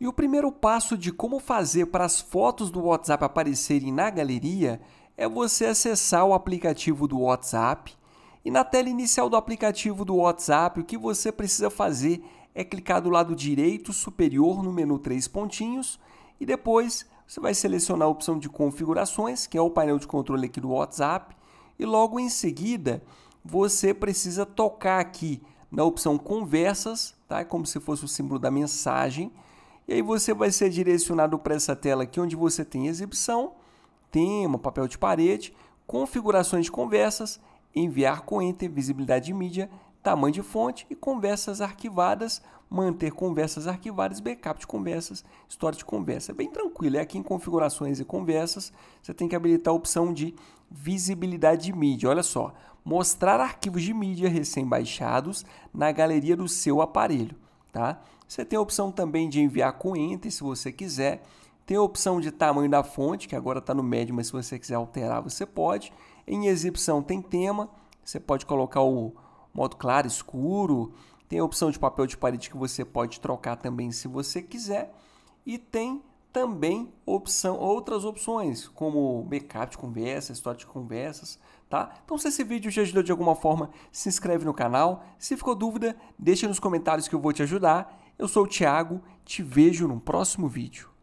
E o primeiro passo de como fazer para as fotos do WhatsApp aparecerem na galeria é você acessar o aplicativo do WhatsApp. E na tela inicial do aplicativo do WhatsApp, o que você precisa fazer é clicar do lado direito superior no menu três pontinhos e depois você vai selecionar a opção de configurações, que é o painel de controle aqui do WhatsApp, e logo em seguida você precisa tocar aqui na opção conversas, tá? É como se fosse o símbolo da mensagem e aí você vai ser direcionado para essa tela aqui onde você tem exibição, tema, papel de parede, configurações de conversas, enviar com enter, visibilidade de mídia, tamanho de fonte e conversas arquivadas, manter conversas arquivadas, backup de conversas, história de conversa. É bem tranquilo, é aqui em configurações e conversas, você tem que habilitar a opção de visibilidade de mídia. Olha só, mostrar arquivos de mídia recém-baixados na galeria do seu aparelho tá? Você tem a opção também de enviar com enter, se você quiser. Tem a opção de tamanho da fonte, que agora está no médio, mas se você quiser alterar, você pode. Em exibição tem tema, você pode colocar o modo claro, escuro. Tem a opção de papel de parede que você pode trocar também se você quiser. E tem também opção, outras opções, como backup de conversas, história de conversas, tá? Então, se esse vídeo te ajudou de alguma forma, se inscreve no canal. Se ficou dúvida, deixa nos comentários que eu vou te ajudar. Eu sou o Thiago, te vejo no próximo vídeo.